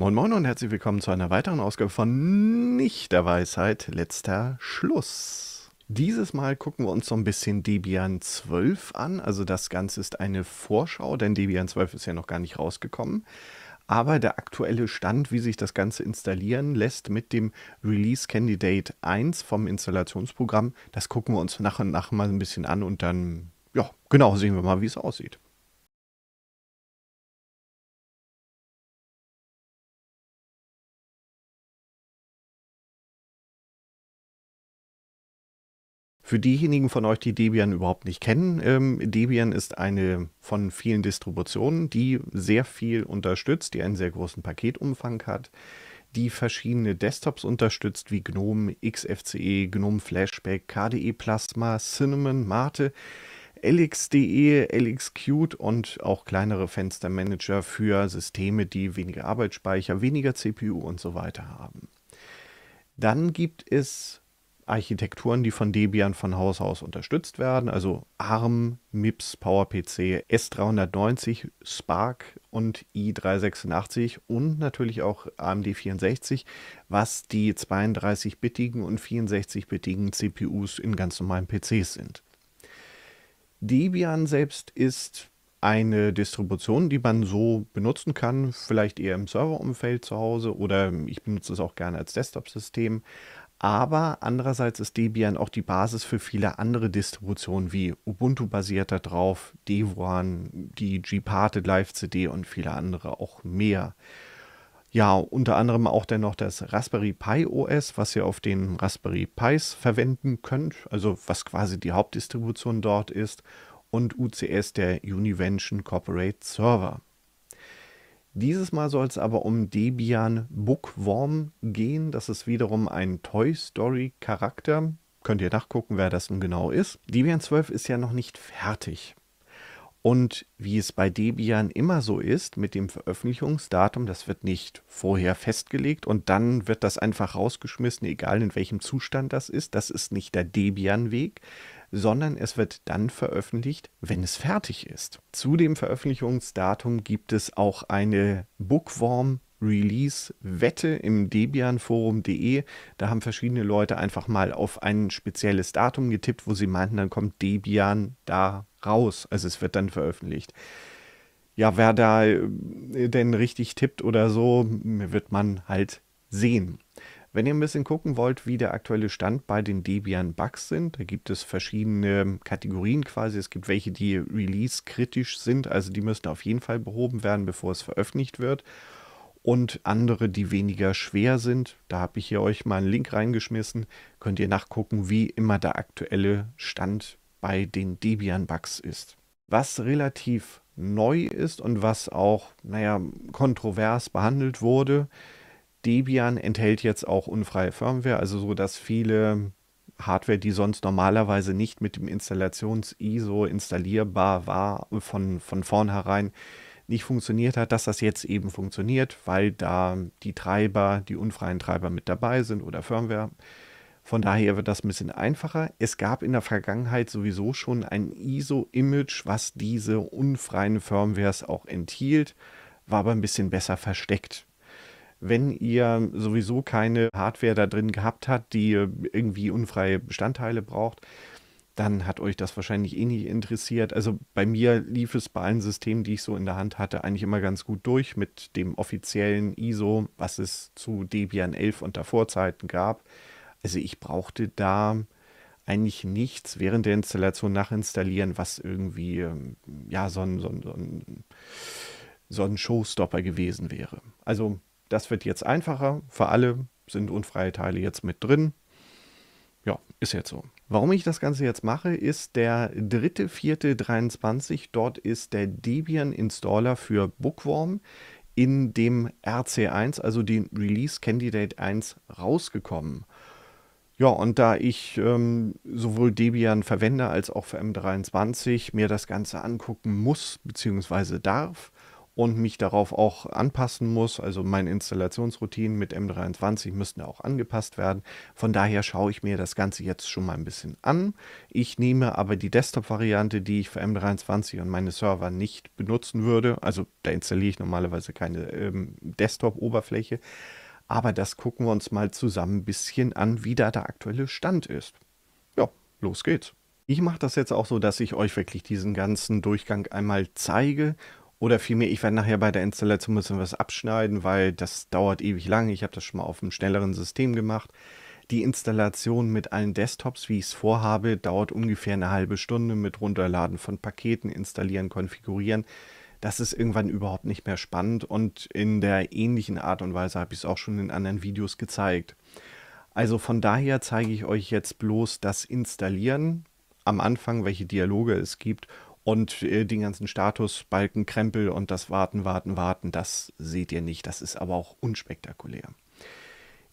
Moin Moin und herzlich willkommen zu einer weiteren Ausgabe von Nicht der Weisheit, letzter Schluss. Dieses Mal gucken wir uns so ein bisschen Debian 12 an. Also das Ganze ist eine Vorschau, denn Debian 12 ist ja noch gar nicht rausgekommen. Aber der aktuelle Stand, wie sich das Ganze installieren lässt mit dem Release Candidate 1 vom Installationsprogramm, das gucken wir uns nach und nach mal ein bisschen an und dann, ja, genau sehen wir mal, wie es aussieht. Für diejenigen von euch, die Debian überhaupt nicht kennen, ähm, Debian ist eine von vielen Distributionen, die sehr viel unterstützt, die einen sehr großen Paketumfang hat, die verschiedene Desktops unterstützt, wie GNOME, XFCE, GNOME Flashback, KDE Plasma, Cinnamon, Mate. LX.de, LXQt und auch kleinere Fenstermanager für Systeme, die weniger Arbeitsspeicher, weniger CPU und so weiter haben. Dann gibt es Architekturen, die von Debian von Haus aus unterstützt werden, also ARM, MIPS, PowerPC, S390, Spark und i386 und natürlich auch AMD64, was die 32-bittigen und 64-bittigen CPUs in ganz normalen PCs sind. Debian selbst ist eine Distribution, die man so benutzen kann, vielleicht eher im Serverumfeld zu Hause oder ich benutze es auch gerne als Desktop-System. Aber andererseits ist Debian auch die Basis für viele andere Distributionen wie Ubuntu basiert drauf, Devuan, die Gparted Live CD und viele andere auch mehr. Ja, unter anderem auch dennoch das Raspberry Pi OS, was ihr auf den Raspberry Pis verwenden könnt, also was quasi die Hauptdistribution dort ist, und UCS der Univention Corporate Server. Dieses Mal soll es aber um Debian Bookworm gehen. Das ist wiederum ein Toy Story Charakter. Könnt ihr nachgucken, wer das nun genau ist. Debian 12 ist ja noch nicht fertig. Und wie es bei Debian immer so ist, mit dem Veröffentlichungsdatum, das wird nicht vorher festgelegt und dann wird das einfach rausgeschmissen, egal in welchem Zustand das ist. Das ist nicht der Debian-Weg, sondern es wird dann veröffentlicht, wenn es fertig ist. Zu dem Veröffentlichungsdatum gibt es auch eine Bookworm Release-Wette im debianforum.de. Da haben verschiedene Leute einfach mal auf ein spezielles Datum getippt, wo sie meinten, dann kommt Debian da raus. Also es wird dann veröffentlicht. Ja, wer da äh, denn richtig tippt oder so, wird man halt sehen. Wenn ihr ein bisschen gucken wollt, wie der aktuelle Stand bei den Debian Bugs sind, da gibt es verschiedene Kategorien quasi. Es gibt welche, die release-kritisch sind, also die müssen auf jeden Fall behoben werden, bevor es veröffentlicht wird. Und andere, die weniger schwer sind. Da habe ich hier euch mal einen Link reingeschmissen. Könnt ihr nachgucken, wie immer der aktuelle Stand bei den Debian Bugs ist. Was relativ neu ist und was auch, naja, kontrovers behandelt wurde, Debian enthält jetzt auch unfreie Firmware, also so dass viele Hardware, die sonst normalerweise nicht mit dem Installations-ISO installierbar war, von, von vornherein nicht funktioniert hat, dass das jetzt eben funktioniert, weil da die Treiber, die unfreien Treiber mit dabei sind oder Firmware. Von daher wird das ein bisschen einfacher. Es gab in der Vergangenheit sowieso schon ein ISO-Image, was diese unfreien Firmwares auch enthielt, war aber ein bisschen besser versteckt wenn ihr sowieso keine Hardware da drin gehabt habt, die irgendwie unfreie Bestandteile braucht, dann hat euch das wahrscheinlich eh nicht interessiert. Also bei mir lief es bei allen Systemen, die ich so in der Hand hatte, eigentlich immer ganz gut durch mit dem offiziellen ISO, was es zu Debian 11 und davor Zeiten gab. Also ich brauchte da eigentlich nichts während der Installation nachinstallieren, was irgendwie ähm, ja so ein, so ein, so ein, so ein Showstopper gewesen wäre. Also das wird jetzt einfacher. Für alle sind unfreie Teile jetzt mit drin. Ja, ist jetzt so. Warum ich das Ganze jetzt mache, ist der 3.4.23. Dort ist der Debian-Installer für Bookworm in dem RC1, also den Release Candidate 1, rausgekommen. Ja, und da ich ähm, sowohl Debian verwende als auch für M23 mir das Ganze angucken muss bzw. darf und mich darauf auch anpassen muss. Also meine Installationsroutinen mit M23 müssten auch angepasst werden. Von daher schaue ich mir das Ganze jetzt schon mal ein bisschen an. Ich nehme aber die Desktop-Variante, die ich für M23 und meine Server nicht benutzen würde. Also da installiere ich normalerweise keine ähm, Desktop-Oberfläche. Aber das gucken wir uns mal zusammen ein bisschen an, wie da der aktuelle Stand ist. Ja, los geht's. Ich mache das jetzt auch so, dass ich euch wirklich diesen ganzen Durchgang einmal zeige oder vielmehr, ich werde nachher bei der Installation ein bisschen was abschneiden, weil das dauert ewig lang. Ich habe das schon mal auf einem schnelleren System gemacht. Die Installation mit allen Desktops, wie ich es vorhabe, dauert ungefähr eine halbe Stunde mit Runterladen von Paketen, installieren, konfigurieren. Das ist irgendwann überhaupt nicht mehr spannend und in der ähnlichen Art und Weise habe ich es auch schon in anderen Videos gezeigt. Also von daher zeige ich euch jetzt bloß das Installieren am Anfang, welche Dialoge es gibt und äh, den ganzen Statusbalken, Krempel und das Warten, Warten, Warten, das seht ihr nicht. Das ist aber auch unspektakulär.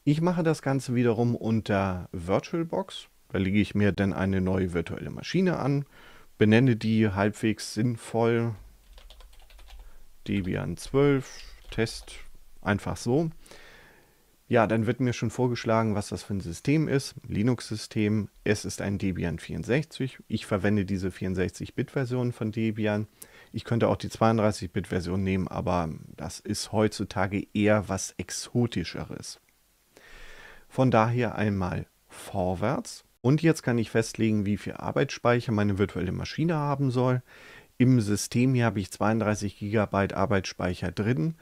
Ich mache das Ganze wiederum unter VirtualBox. Da lege ich mir dann eine neue virtuelle Maschine an, benenne die halbwegs sinnvoll Debian 12, Test, einfach so. Ja, dann wird mir schon vorgeschlagen, was das für ein System ist. Linux-System. Es ist ein Debian 64. Ich verwende diese 64-Bit-Version von Debian. Ich könnte auch die 32-Bit-Version nehmen, aber das ist heutzutage eher was Exotischeres. Von daher einmal vorwärts. Und jetzt kann ich festlegen, wie viel Arbeitsspeicher meine virtuelle Maschine haben soll. Im System hier habe ich 32 GB Arbeitsspeicher drin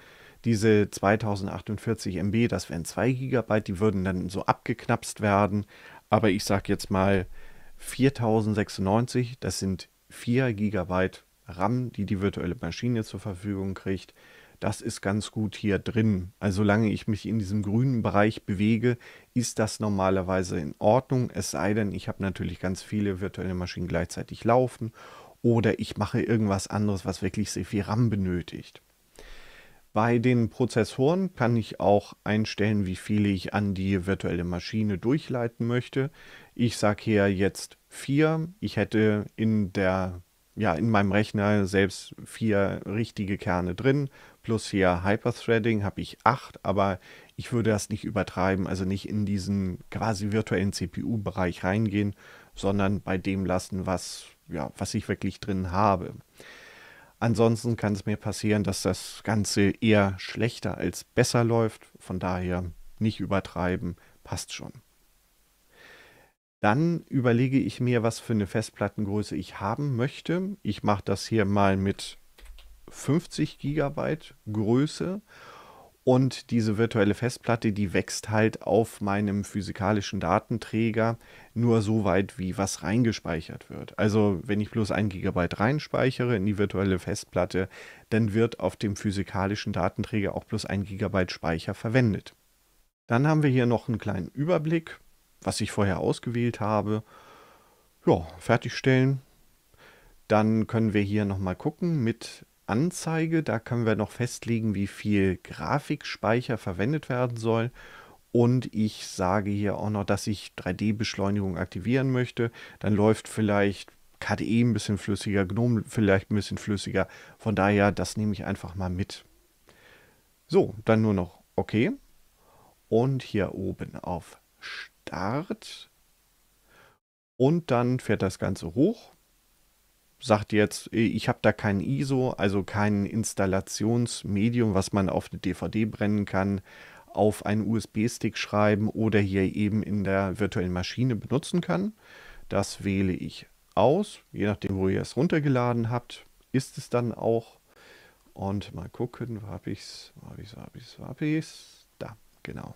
diese 2048 MB, das wären 2 GB, die würden dann so abgeknapst werden. Aber ich sage jetzt mal 4096, das sind 4 GB RAM, die die virtuelle Maschine zur Verfügung kriegt. Das ist ganz gut hier drin. Also solange ich mich in diesem grünen Bereich bewege, ist das normalerweise in Ordnung. Es sei denn, ich habe natürlich ganz viele virtuelle Maschinen gleichzeitig laufen oder ich mache irgendwas anderes, was wirklich sehr viel RAM benötigt. Bei den Prozessoren kann ich auch einstellen, wie viele ich an die virtuelle Maschine durchleiten möchte. Ich sage hier jetzt vier. Ich hätte in der ja, in meinem Rechner selbst vier richtige Kerne drin. Plus hier Hyperthreading habe ich acht, aber ich würde das nicht übertreiben, also nicht in diesen quasi virtuellen CPU-Bereich reingehen, sondern bei dem lassen, was, ja, was ich wirklich drin habe. Ansonsten kann es mir passieren, dass das Ganze eher schlechter als besser läuft. Von daher nicht übertreiben, passt schon. Dann überlege ich mir, was für eine Festplattengröße ich haben möchte. Ich mache das hier mal mit 50 GB Größe und diese virtuelle Festplatte, die wächst halt auf meinem physikalischen Datenträger nur so weit, wie was reingespeichert wird. Also wenn ich bloß ein Gigabyte reinspeichere in die virtuelle Festplatte, dann wird auf dem physikalischen Datenträger auch bloß ein Gigabyte Speicher verwendet. Dann haben wir hier noch einen kleinen Überblick, was ich vorher ausgewählt habe. Ja, fertigstellen. Dann können wir hier nochmal gucken mit Anzeige. Da können wir noch festlegen, wie viel Grafikspeicher verwendet werden soll. Und ich sage hier auch noch, dass ich 3D-Beschleunigung aktivieren möchte. Dann läuft vielleicht KDE ein bisschen flüssiger, GNOME vielleicht ein bisschen flüssiger. Von daher, das nehme ich einfach mal mit. So, dann nur noch OK. Und hier oben auf Start. Und dann fährt das Ganze hoch sagt jetzt, äh, ich habe da kein ISO, also kein Installationsmedium, was man auf eine DVD brennen kann, auf einen USB-Stick schreiben oder hier eben in der virtuellen Maschine benutzen kann. Das wähle ich aus, je nachdem, wo ihr es runtergeladen habt, ist es dann auch. Und mal gucken, wo habe ich es, wo habe ich es, wo habe ich es, wo Da, genau.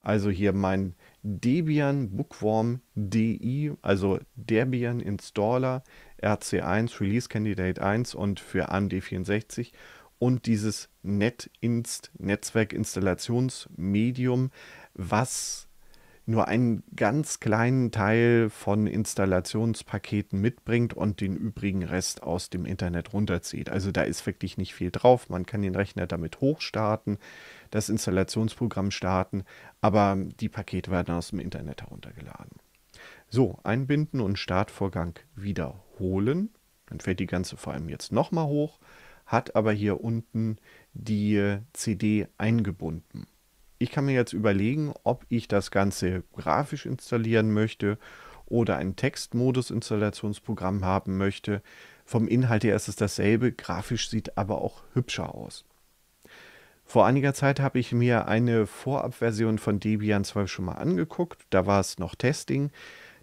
Also hier mein Debian Bookworm DI, also Debian Installer RC1, Release Candidate 1 und für AMD 64 und dieses NetInst Netzwerkinstallationsmedium, was nur einen ganz kleinen Teil von Installationspaketen mitbringt und den übrigen Rest aus dem Internet runterzieht. Also da ist wirklich nicht viel drauf. Man kann den Rechner damit hochstarten, das Installationsprogramm starten, aber die Pakete werden aus dem Internet heruntergeladen. So, einbinden und Startvorgang wiederholen. Dann fährt die ganze vor allem jetzt nochmal hoch, hat aber hier unten die CD eingebunden. Ich kann mir jetzt überlegen, ob ich das Ganze grafisch installieren möchte oder ein Textmodus-Installationsprogramm haben möchte. Vom Inhalt her ist es dasselbe, grafisch sieht aber auch hübscher aus. Vor einiger Zeit habe ich mir eine Vorabversion von Debian 12 schon mal angeguckt, da war es noch Testing.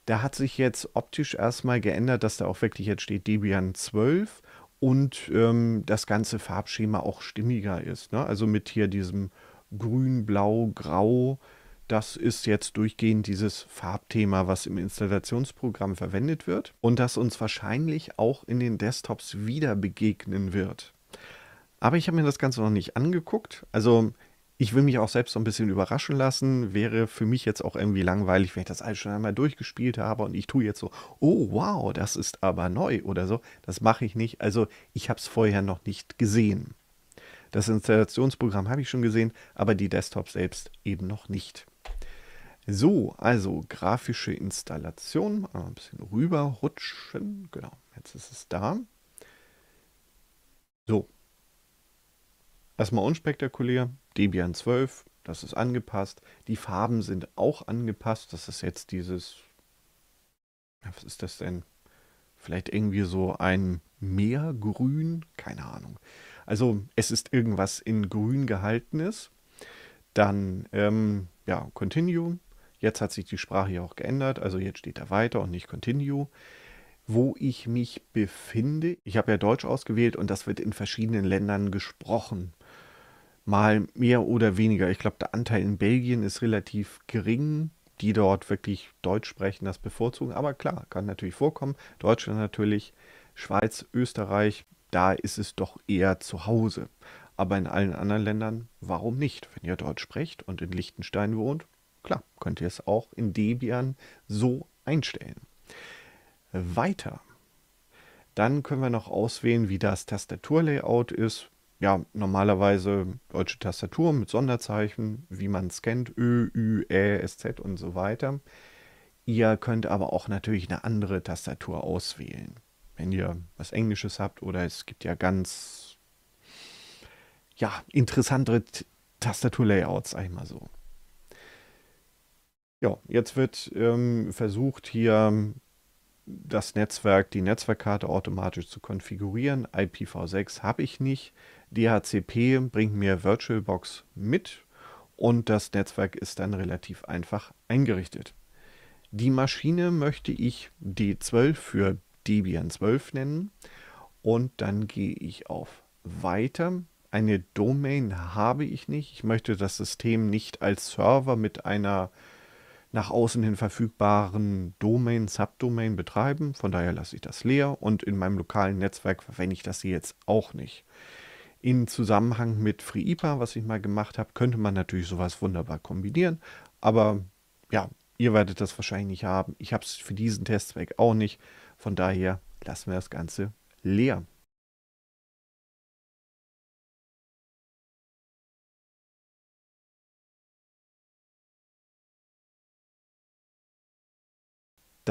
Da hat sich jetzt optisch erstmal geändert, dass da auch wirklich jetzt steht Debian 12 und ähm, das ganze Farbschema auch stimmiger ist. Ne? Also mit hier diesem Grün, Blau, Grau, das ist jetzt durchgehend dieses Farbthema, was im Installationsprogramm verwendet wird und das uns wahrscheinlich auch in den Desktops wieder begegnen wird. Aber ich habe mir das Ganze noch nicht angeguckt. Also ich will mich auch selbst so ein bisschen überraschen lassen. Wäre für mich jetzt auch irgendwie langweilig, wenn ich das alles schon einmal durchgespielt habe und ich tue jetzt so, oh wow, das ist aber neu oder so. Das mache ich nicht. Also ich habe es vorher noch nicht gesehen. Das Installationsprogramm habe ich schon gesehen, aber die Desktop selbst eben noch nicht. So, also grafische Installation. ein bisschen rüberrutschen. Genau, jetzt ist es da. So, Erstmal unspektakulär, Debian 12, das ist angepasst. Die Farben sind auch angepasst. Das ist jetzt dieses, was ist das denn? Vielleicht irgendwie so ein Meergrün? Keine Ahnung. Also es ist irgendwas in Grün gehaltenes. Dann, ähm, ja, Continue. Jetzt hat sich die Sprache ja auch geändert. Also jetzt steht da weiter und nicht Continue. Wo ich mich befinde, ich habe ja Deutsch ausgewählt und das wird in verschiedenen Ländern gesprochen mal mehr oder weniger. Ich glaube, der Anteil in Belgien ist relativ gering, die dort wirklich Deutsch sprechen, das bevorzugen. Aber klar, kann natürlich vorkommen. Deutschland natürlich, Schweiz, Österreich, da ist es doch eher zu Hause. Aber in allen anderen Ländern, warum nicht? Wenn ihr Deutsch sprecht und in Liechtenstein wohnt, klar, könnt ihr es auch in Debian so einstellen. Weiter. Dann können wir noch auswählen, wie das Tastaturlayout ist ja, normalerweise deutsche Tastatur mit Sonderzeichen, wie man es kennt, Ö, Ü, Ä, SZ und so weiter. Ihr könnt aber auch natürlich eine andere Tastatur auswählen. Wenn ihr was Englisches habt oder es gibt ja ganz ja, interessantere Tastaturlayouts, sag ich mal so. Ja, jetzt wird ähm, versucht, hier das Netzwerk, die Netzwerkkarte automatisch zu konfigurieren. IPv6 habe ich nicht. DHCP bringt mir VirtualBox mit und das Netzwerk ist dann relativ einfach eingerichtet. Die Maschine möchte ich D12 für Debian 12 nennen und dann gehe ich auf Weiter. Eine Domain habe ich nicht. Ich möchte das System nicht als Server mit einer äh, nach außen hin verfügbaren Domain, Subdomain betreiben. Von daher lasse ich das leer und in meinem lokalen Netzwerk verwende ich das hier jetzt auch nicht. In Zusammenhang mit FreeIPA, was ich mal gemacht habe, könnte man natürlich sowas wunderbar kombinieren. Aber ja, ihr werdet das wahrscheinlich nicht haben. Ich habe es für diesen Testzweck auch nicht. Von daher lassen wir das Ganze leer.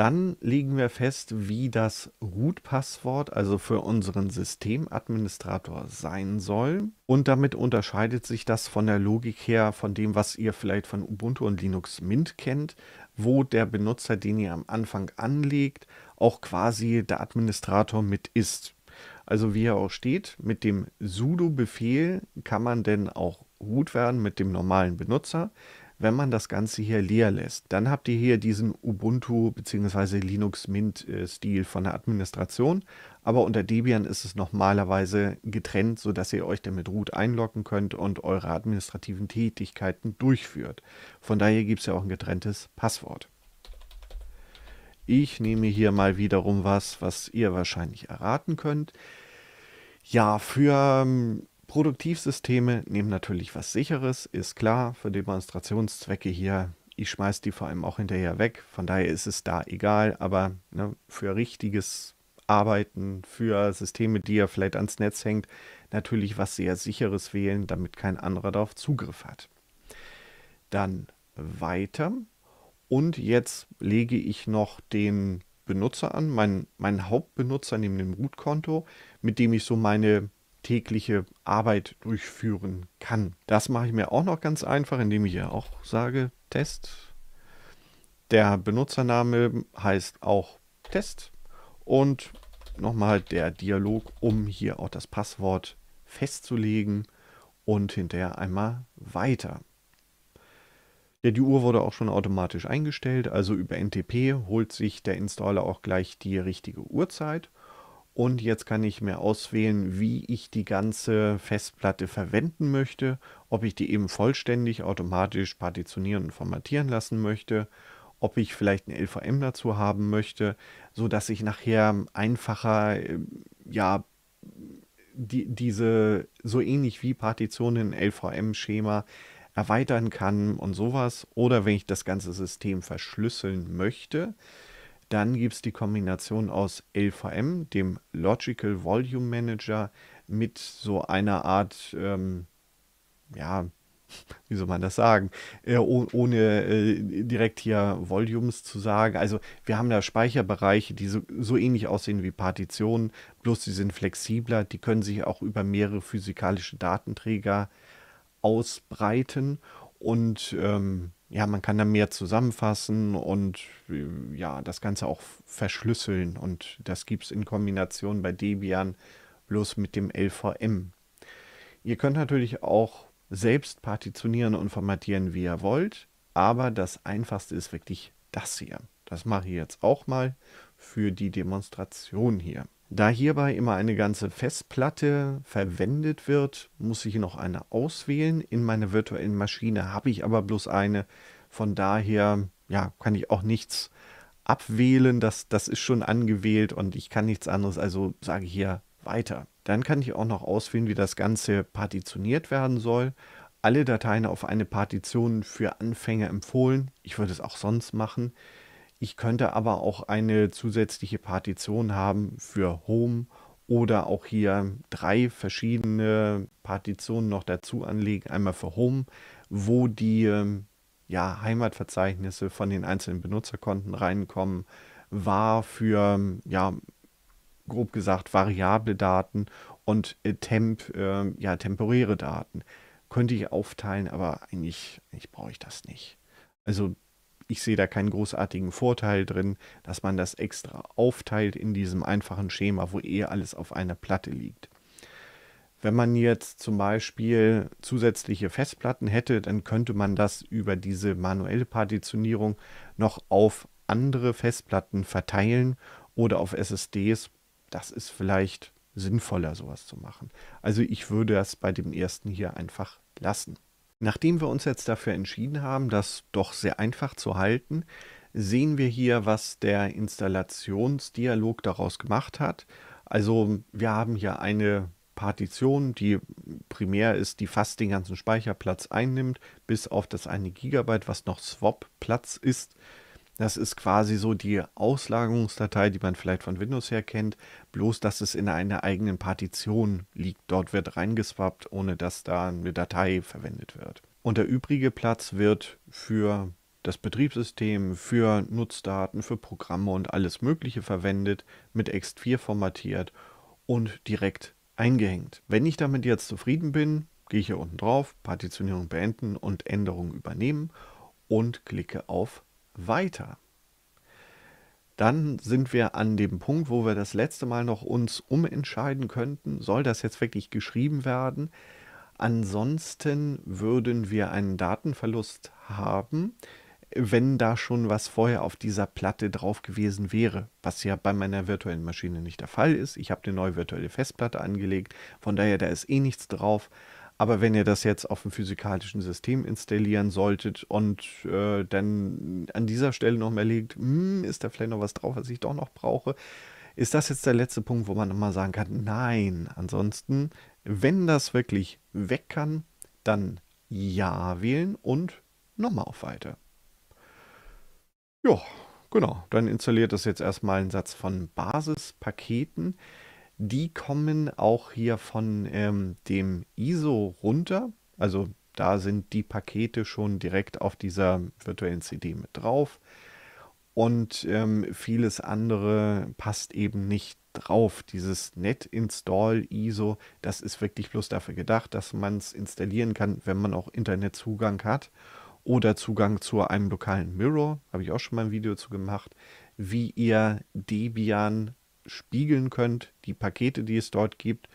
Dann legen wir fest, wie das Root-Passwort, also für unseren Systemadministrator sein soll. Und damit unterscheidet sich das von der Logik her, von dem, was ihr vielleicht von Ubuntu und Linux Mint kennt, wo der Benutzer, den ihr am Anfang anlegt, auch quasi der Administrator mit ist. Also wie er auch steht, mit dem sudo-Befehl kann man denn auch root werden mit dem normalen Benutzer wenn man das Ganze hier leer lässt. Dann habt ihr hier diesen Ubuntu bzw. Linux Mint-Stil äh, von der Administration. Aber unter Debian ist es normalerweise getrennt, sodass ihr euch damit mit root einloggen könnt und eure administrativen Tätigkeiten durchführt. Von daher gibt es ja auch ein getrenntes Passwort. Ich nehme hier mal wiederum was, was ihr wahrscheinlich erraten könnt. Ja, für ähm, Produktivsysteme nehmen natürlich was Sicheres, ist klar, für Demonstrationszwecke hier. Ich schmeiß die vor allem auch hinterher weg, von daher ist es da egal, aber ne, für richtiges Arbeiten, für Systeme, die ihr vielleicht ans Netz hängt, natürlich was sehr Sicheres wählen, damit kein anderer darauf Zugriff hat. Dann weiter. Und jetzt lege ich noch den Benutzer an, meinen, meinen Hauptbenutzer neben dem Root-Konto, mit dem ich so meine tägliche Arbeit durchführen kann. Das mache ich mir auch noch ganz einfach, indem ich ja auch sage Test. Der Benutzername heißt auch Test und nochmal der Dialog, um hier auch das Passwort festzulegen und hinterher einmal weiter. Ja, die Uhr wurde auch schon automatisch eingestellt, also über NTP holt sich der Installer auch gleich die richtige Uhrzeit und jetzt kann ich mir auswählen, wie ich die ganze Festplatte verwenden möchte, ob ich die eben vollständig automatisch partitionieren und formatieren lassen möchte, ob ich vielleicht ein LVM dazu haben möchte, sodass ich nachher einfacher äh, ja die, diese so ähnlich wie Partitionen LVM-Schema erweitern kann und sowas. Oder wenn ich das ganze System verschlüsseln möchte, dann gibt es die Kombination aus LVM, dem Logical Volume Manager, mit so einer Art, ähm, ja, wie soll man das sagen, äh, oh, ohne äh, direkt hier Volumes zu sagen. Also wir haben da Speicherbereiche, die so, so, ähnlich aussehen wie Partitionen, bloß sie sind flexibler, die können sich auch über mehrere physikalische Datenträger ausbreiten und ähm, ja, man kann da mehr zusammenfassen und äh, ja, das Ganze auch verschlüsseln. Und das gibt es in Kombination bei Debian bloß mit dem LVM. Ihr könnt natürlich auch selbst partitionieren und formatieren, wie ihr wollt, aber das einfachste ist wirklich das hier. Das mache ich jetzt auch mal für die Demonstration hier. Da hierbei immer eine ganze Festplatte verwendet wird, muss ich noch eine auswählen. In meiner virtuellen Maschine habe ich aber bloß eine. Von daher ja, kann ich auch nichts abwählen. Das, das ist schon angewählt und ich kann nichts anderes. Also sage ich hier weiter. Dann kann ich auch noch auswählen, wie das Ganze partitioniert werden soll. Alle Dateien auf eine Partition für Anfänger empfohlen. Ich würde es auch sonst machen. Ich könnte aber auch eine zusätzliche Partition haben für Home oder auch hier drei verschiedene Partitionen noch dazu anlegen. Einmal für Home, wo die ähm, ja, Heimatverzeichnisse von den einzelnen Benutzerkonten reinkommen, war für ähm, ja, grob gesagt variable Daten und äh, temp, äh, ja, temporäre Daten. Könnte ich aufteilen, aber eigentlich, eigentlich brauche ich das nicht. Also ich sehe da keinen großartigen Vorteil drin, dass man das extra aufteilt in diesem einfachen Schema, wo eh alles auf einer Platte liegt. Wenn man jetzt zum Beispiel zusätzliche Festplatten hätte, dann könnte man das über diese manuelle Partitionierung noch auf andere Festplatten verteilen oder auf SSDs. Das ist vielleicht sinnvoller, sowas zu machen. Also ich würde das bei dem ersten hier einfach lassen. Nachdem wir uns jetzt dafür entschieden haben, das doch sehr einfach zu halten, sehen wir hier, was der Installationsdialog daraus gemacht hat. Also wir haben hier eine Partition, die primär ist, die fast den ganzen Speicherplatz einnimmt, bis auf das eine Gigabyte, was noch Swap-Platz ist. Das ist quasi so die Auslagerungsdatei, die man vielleicht von Windows her kennt, bloß dass es in einer eigenen Partition liegt. Dort wird reingeswappt, ohne dass da eine Datei verwendet wird. Und der übrige Platz wird für das Betriebssystem, für Nutzdaten, für Programme und alles Mögliche verwendet, mit ext4 formatiert und direkt eingehängt. Wenn ich damit jetzt zufrieden bin, gehe ich hier unten drauf, Partitionierung beenden und Änderungen übernehmen und klicke auf weiter. Dann sind wir an dem Punkt, wo wir das letzte Mal noch uns umentscheiden könnten, soll das jetzt wirklich geschrieben werden. Ansonsten würden wir einen Datenverlust haben, wenn da schon was vorher auf dieser Platte drauf gewesen wäre, was ja bei meiner virtuellen Maschine nicht der Fall ist. Ich habe eine neue virtuelle Festplatte angelegt, von daher da ist eh nichts drauf. Aber wenn ihr das jetzt auf dem physikalischen System installieren solltet und äh, dann an dieser Stelle noch mal legt, hm, ist da vielleicht noch was drauf, was ich doch noch brauche, ist das jetzt der letzte Punkt, wo man nochmal sagen kann, nein. Ansonsten, wenn das wirklich weg kann, dann Ja wählen und nochmal auf Weiter. Ja, genau. Dann installiert das jetzt erstmal einen Satz von Basispaketen die kommen auch hier von ähm, dem ISO runter. Also da sind die Pakete schon direkt auf dieser virtuellen CD mit drauf. Und ähm, vieles andere passt eben nicht drauf. Dieses Net-Install ISO, das ist wirklich bloß dafür gedacht, dass man es installieren kann, wenn man auch Internetzugang hat oder Zugang zu einem lokalen Mirror. Habe ich auch schon mal ein Video zu gemacht, wie ihr Debian spiegeln könnt, die Pakete, die es dort gibt.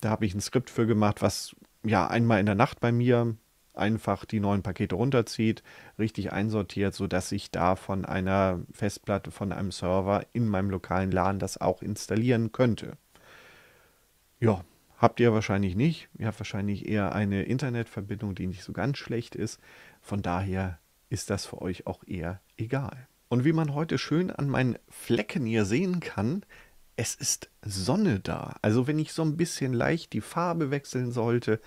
Da habe ich ein Skript für gemacht, was ja einmal in der Nacht bei mir einfach die neuen Pakete runterzieht, richtig einsortiert, sodass ich da von einer Festplatte, von einem Server in meinem lokalen LAN das auch installieren könnte. Ja, habt ihr wahrscheinlich nicht. Ihr habt wahrscheinlich eher eine Internetverbindung, die nicht so ganz schlecht ist. Von daher ist das für euch auch eher egal. Und wie man heute schön an meinen Flecken hier sehen kann, es ist Sonne da. Also wenn ich so ein bisschen leicht die Farbe wechseln sollte,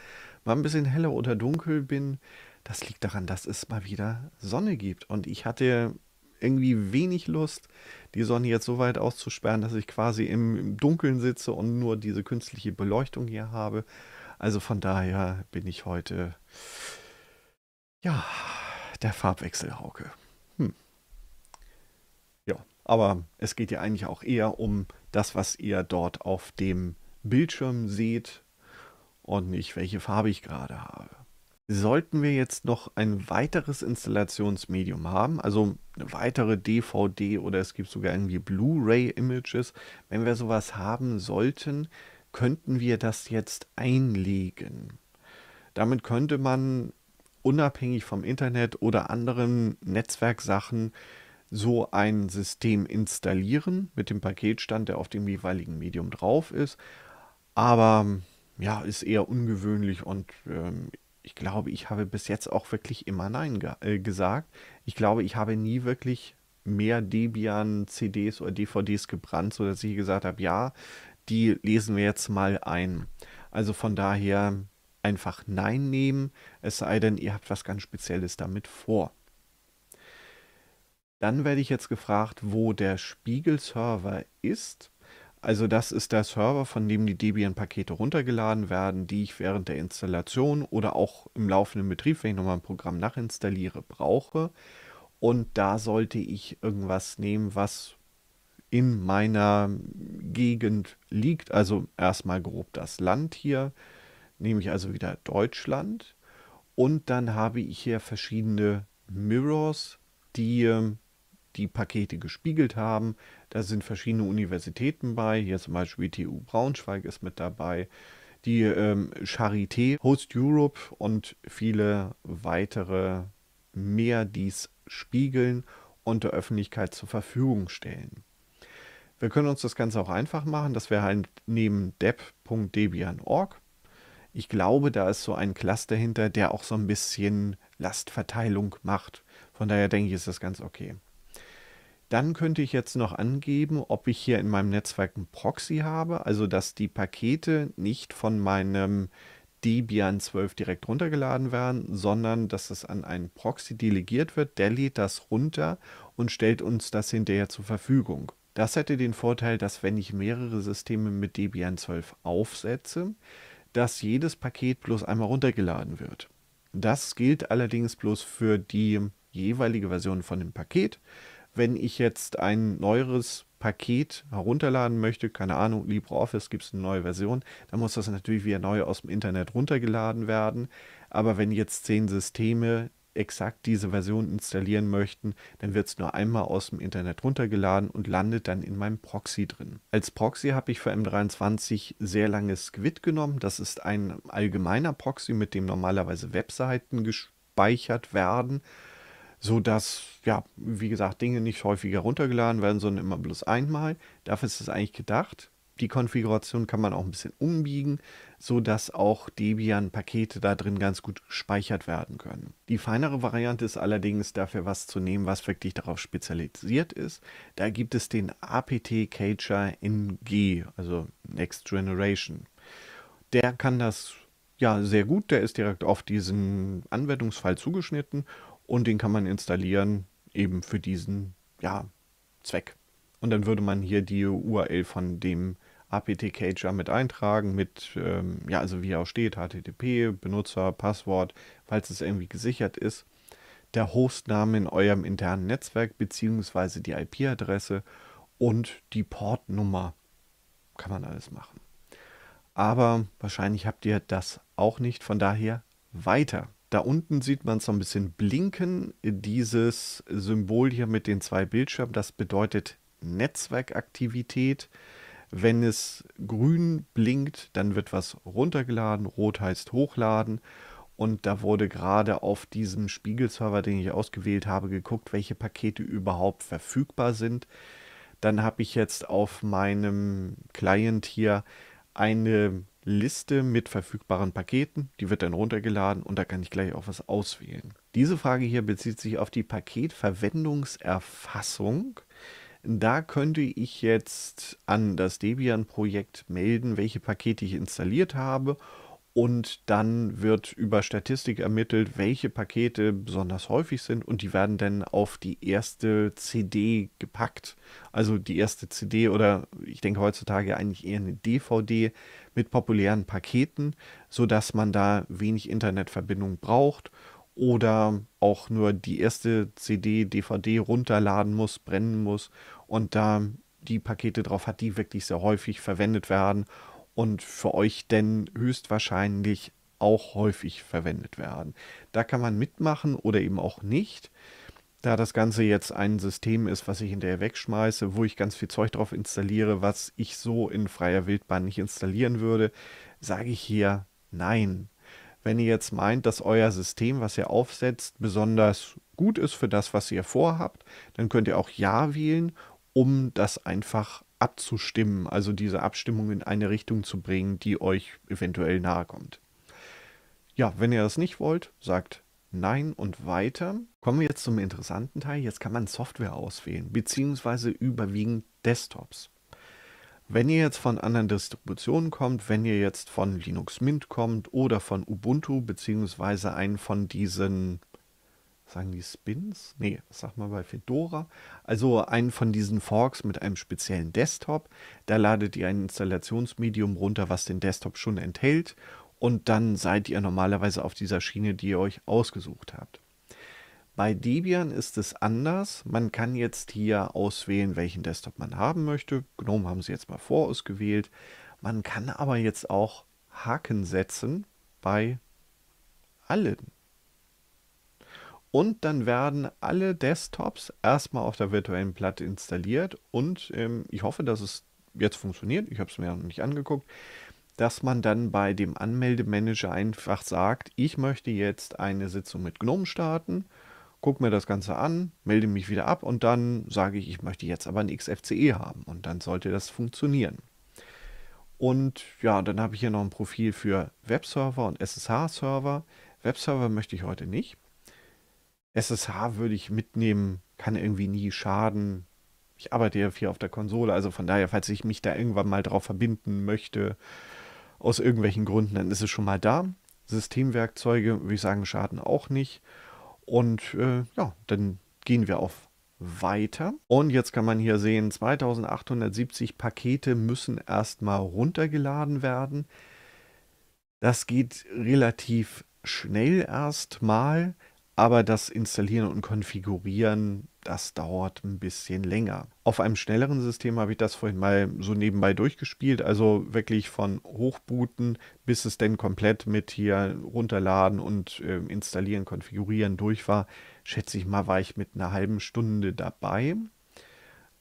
mal ein bisschen heller oder dunkel bin, das liegt daran, dass es mal wieder Sonne gibt. Und ich hatte irgendwie wenig Lust, die Sonne jetzt so weit auszusperren, dass ich quasi im, Dunkeln sitze und nur diese künstliche Beleuchtung hier habe. Also von daher bin ich heute, ja, der Farbwechselhauke. Hm. Aber es geht ja eigentlich auch eher um das, was ihr dort auf dem Bildschirm seht und nicht, welche Farbe ich gerade habe. Sollten wir jetzt noch ein weiteres Installationsmedium haben, also eine weitere DVD oder es gibt sogar irgendwie Blu-ray-Images, wenn wir sowas haben sollten, könnten wir das jetzt einlegen. Damit könnte man unabhängig vom Internet oder anderen Netzwerksachen so ein System installieren mit dem Paketstand, der auf dem jeweiligen Medium drauf ist. Aber ja, ist eher ungewöhnlich und ähm, ich glaube, ich habe bis jetzt auch wirklich immer Nein ge äh, gesagt. Ich glaube, ich habe nie wirklich mehr Debian-CDs oder DVDs gebrannt, sodass ich gesagt habe, ja, die lesen wir jetzt mal ein. Also von daher einfach Nein nehmen, es sei denn, ihr habt was ganz Spezielles damit vor. Dann werde ich jetzt gefragt, wo der Spiegel-Server ist. Also das ist der Server, von dem die Debian-Pakete runtergeladen werden, die ich während der Installation oder auch im laufenden Betrieb, wenn ich nochmal ein Programm nachinstalliere, brauche. Und da sollte ich irgendwas nehmen, was in meiner Gegend liegt. Also erstmal grob das Land hier, nehme ich also wieder Deutschland. Und dann habe ich hier verschiedene Mirrors, die ähm, die Pakete gespiegelt haben. Da sind verschiedene Universitäten bei. Hier zum Beispiel TU Braunschweig ist mit dabei. Die ähm, Charité, Host Europe und viele weitere mehr, dies spiegeln und der Öffentlichkeit zur Verfügung stellen. Wir können uns das Ganze auch einfach machen. Das wäre halt neben deb.debian.org, Ich glaube, da ist so ein Cluster hinter, der auch so ein bisschen Lastverteilung macht. Von daher denke ich, ist das ganz okay. Dann könnte ich jetzt noch angeben, ob ich hier in meinem Netzwerk einen Proxy habe, also dass die Pakete nicht von meinem Debian 12 direkt runtergeladen werden, sondern dass es an einen Proxy delegiert wird, der lädt das runter und stellt uns das hinterher zur Verfügung. Das hätte den Vorteil, dass wenn ich mehrere Systeme mit Debian 12 aufsetze, dass jedes Paket bloß einmal runtergeladen wird. Das gilt allerdings bloß für die jeweilige Version von dem Paket wenn ich jetzt ein neueres Paket herunterladen möchte, keine Ahnung, LibreOffice gibt es eine neue Version, dann muss das natürlich wieder neu aus dem Internet runtergeladen werden. Aber wenn jetzt zehn Systeme exakt diese Version installieren möchten, dann wird es nur einmal aus dem Internet runtergeladen und landet dann in meinem Proxy drin. Als Proxy habe ich für M23 sehr lange Squid genommen. Das ist ein allgemeiner Proxy, mit dem normalerweise Webseiten gespeichert werden sodass, ja, wie gesagt, Dinge nicht häufiger runtergeladen werden, sondern immer bloß einmal. Dafür ist es eigentlich gedacht. Die Konfiguration kann man auch ein bisschen umbiegen, sodass auch Debian-Pakete da drin ganz gut gespeichert werden können. Die feinere Variante ist allerdings dafür was zu nehmen, was wirklich darauf spezialisiert ist. Da gibt es den APT Cacher NG, also Next Generation. Der kann das ja sehr gut, der ist direkt auf diesen Anwendungsfall zugeschnitten und den kann man installieren eben für diesen ja, Zweck. Und dann würde man hier die URL von dem APT-Cager mit eintragen, mit, ähm, ja, also wie er auch steht, HTTP, Benutzer, Passwort, falls es irgendwie gesichert ist, der Hostname in eurem internen Netzwerk beziehungsweise die IP-Adresse und die Portnummer. Kann man alles machen. Aber wahrscheinlich habt ihr das auch nicht, von daher weiter. Da unten sieht man es so ein bisschen blinken. Dieses Symbol hier mit den zwei Bildschirmen, das bedeutet Netzwerkaktivität. Wenn es grün blinkt, dann wird was runtergeladen. Rot heißt hochladen. Und da wurde gerade auf diesem Spiegelserver, den ich ausgewählt habe, geguckt, welche Pakete überhaupt verfügbar sind. Dann habe ich jetzt auf meinem Client hier eine Liste mit verfügbaren Paketen. Die wird dann runtergeladen und da kann ich gleich auch was auswählen. Diese Frage hier bezieht sich auf die Paketverwendungserfassung. Da könnte ich jetzt an das Debian-Projekt melden, welche Pakete ich installiert habe und dann wird über Statistik ermittelt, welche Pakete besonders häufig sind und die werden dann auf die erste CD gepackt. Also die erste CD oder ich denke heutzutage eigentlich eher eine DVD mit populären Paketen, sodass man da wenig Internetverbindung braucht oder auch nur die erste CD, DVD runterladen muss, brennen muss und da die Pakete drauf hat, die wirklich sehr häufig verwendet werden und für euch denn höchstwahrscheinlich auch häufig verwendet werden. Da kann man mitmachen oder eben auch nicht. Da das Ganze jetzt ein System ist, was ich hinterher wegschmeiße, wo ich ganz viel Zeug drauf installiere, was ich so in freier Wildbahn nicht installieren würde, sage ich hier nein. Wenn ihr jetzt meint, dass euer System, was ihr aufsetzt, besonders gut ist für das, was ihr vorhabt, dann könnt ihr auch Ja wählen, um das einfach abzustimmen, also diese Abstimmung in eine Richtung zu bringen, die euch eventuell nahe kommt. Ja, wenn ihr das nicht wollt, sagt Nein und weiter. Kommen wir jetzt zum interessanten Teil. Jetzt kann man Software auswählen, beziehungsweise überwiegend Desktops. Wenn ihr jetzt von anderen Distributionen kommt, wenn ihr jetzt von Linux Mint kommt oder von Ubuntu, beziehungsweise einen von diesen sagen die Spins? Nee, hm, sag mal bei Fedora. Also einen von diesen Forks mit einem speziellen Desktop. Da ladet ihr ein Installationsmedium runter, was den Desktop schon enthält. Und dann seid ihr normalerweise auf dieser Schiene, die ihr euch ausgesucht habt. Bei Debian ist es anders. Man kann jetzt hier auswählen, welchen Desktop man haben möchte. GNOME haben sie jetzt mal vorausgewählt. Man kann aber jetzt auch Haken setzen bei allen und dann werden alle Desktops erstmal auf der virtuellen Platte installiert. Und ähm, ich hoffe, dass es jetzt funktioniert. Ich habe es mir noch nicht angeguckt. Dass man dann bei dem Anmeldemanager einfach sagt, ich möchte jetzt eine Sitzung mit GNOME starten, gucke mir das Ganze an, melde mich wieder ab und dann sage ich, ich möchte jetzt aber ein XFCE haben. Und dann sollte das funktionieren. Und ja, dann habe ich hier noch ein Profil für Webserver und SSH-Server. Webserver möchte ich heute nicht. SSH würde ich mitnehmen, kann irgendwie nie schaden. Ich arbeite ja viel auf der Konsole, also von daher, falls ich mich da irgendwann mal drauf verbinden möchte, aus irgendwelchen Gründen, dann ist es schon mal da. Systemwerkzeuge, würde ich sagen, schaden auch nicht. Und äh, ja, dann gehen wir auf weiter. Und jetzt kann man hier sehen, 2870 Pakete müssen erstmal runtergeladen werden. Das geht relativ schnell erstmal aber das Installieren und Konfigurieren, das dauert ein bisschen länger. Auf einem schnelleren System habe ich das vorhin mal so nebenbei durchgespielt, also wirklich von Hochbooten bis es denn komplett mit hier runterladen und äh, installieren, konfigurieren durch war, schätze ich mal, war ich mit einer halben Stunde dabei.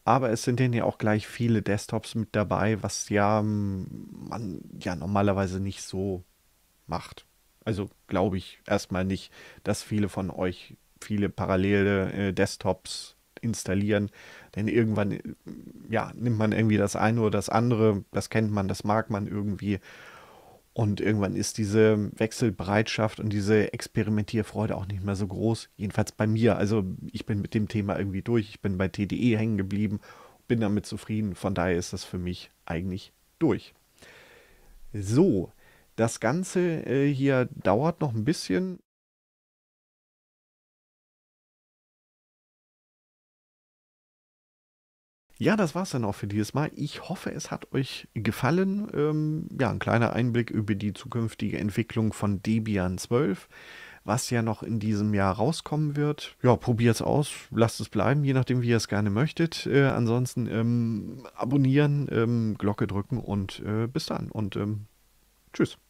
Aber es sind denn ja auch gleich viele Desktops mit dabei, was ja hm, man ja normalerweise nicht so macht. Also glaube ich erstmal nicht, dass viele von euch viele parallele äh, Desktops installieren, denn irgendwann äh, ja, nimmt man irgendwie das eine oder das andere, das kennt man, das mag man irgendwie und irgendwann ist diese Wechselbereitschaft und diese Experimentierfreude auch nicht mehr so groß, jedenfalls bei mir. Also ich bin mit dem Thema irgendwie durch, ich bin bei TDE hängen geblieben, bin damit zufrieden, von daher ist das für mich eigentlich durch. So, das Ganze äh, hier dauert noch ein bisschen. Ja, das war es dann auch für dieses Mal. Ich hoffe, es hat euch gefallen. Ähm, ja, ein kleiner Einblick über die zukünftige Entwicklung von Debian 12, was ja noch in diesem Jahr rauskommen wird. Ja, probiert es aus, lasst es bleiben, je nachdem, wie ihr es gerne möchtet. Äh, ansonsten ähm, abonnieren, ähm, Glocke drücken und äh, bis dann und ähm, tschüss.